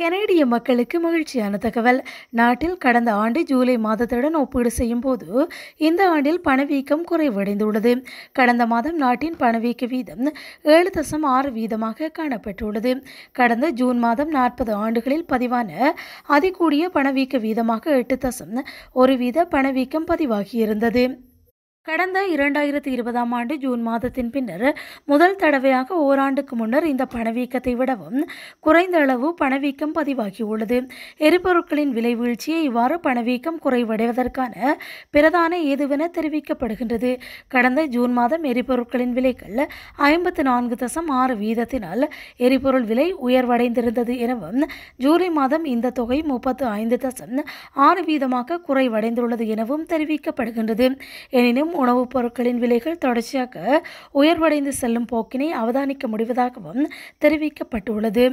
கனேடிய மக்களுக்கு மகிழ்ச்சியான தகவல் நாட்டில் கடந்த ஆண்டு ஜூலை மாதத்துடன் ஒப்பீடு செய்யும் போது இந்த ஆண்டில் பணவீக்கம் குறைவடைந்துள்ளது கடந்த மாதம் நாட்டின் பணவீக்க வீதம் ஏழு தசம் ஆறு வீதமாக காணப்பட்டுள்ளது கடந்த ஜூன் மாதம் நாற்பது ஆண்டுகளில் பதிவான அதிகூடிய பணவீக்க வீதமாக எட்டு தசம் ஒரு வீத பணவீக்கம் பதிவாகியிருந்தது கடந்த இரண்டாயிரத்தி இருபதாம் ஆண்டு ஜூன் மாதத்தின் பின்னர் முதல் தடவையாக ஓராண்டுக்கு முன்னர் இந்த பணவீக்கத்தை விடவும் குறைந்த அளவு பணவீக்கம் பதிவாகியுள்ளது எரிபொருட்களின் விலை வீழ்ச்சியை இவ்வாறு பணவீக்கம் குறைவடைவதற்கான பிரதான ஏதுவென தெரிவிக்கப்படுகின்றது கடந்த ஜூன் மாதம் எரிபொருட்களின் விலைகள் ஐம்பத்தி நான்கு தசம் ஆறு வீதத்தினால் எரிபொருள் விலை உயர்வடைந்திருந்தது எனவும் ஜூலை மாதம் இந்த தொகை முப்பத்து ஐந்து தசம் ஆறு வீதமாக குறைவடைந்துள்ளது எனவும் தெரிவிக்கப்படுகின்றது எனினும் வரும் உணவுப் பொருட்களின் விலைகள் தொடர்ச்சியாக உயர்வடைந்து செல்லும் போக்கினை அவதானிக்க முடிவதாகவும் தெரிவிக்கப்பட்டுள்ளது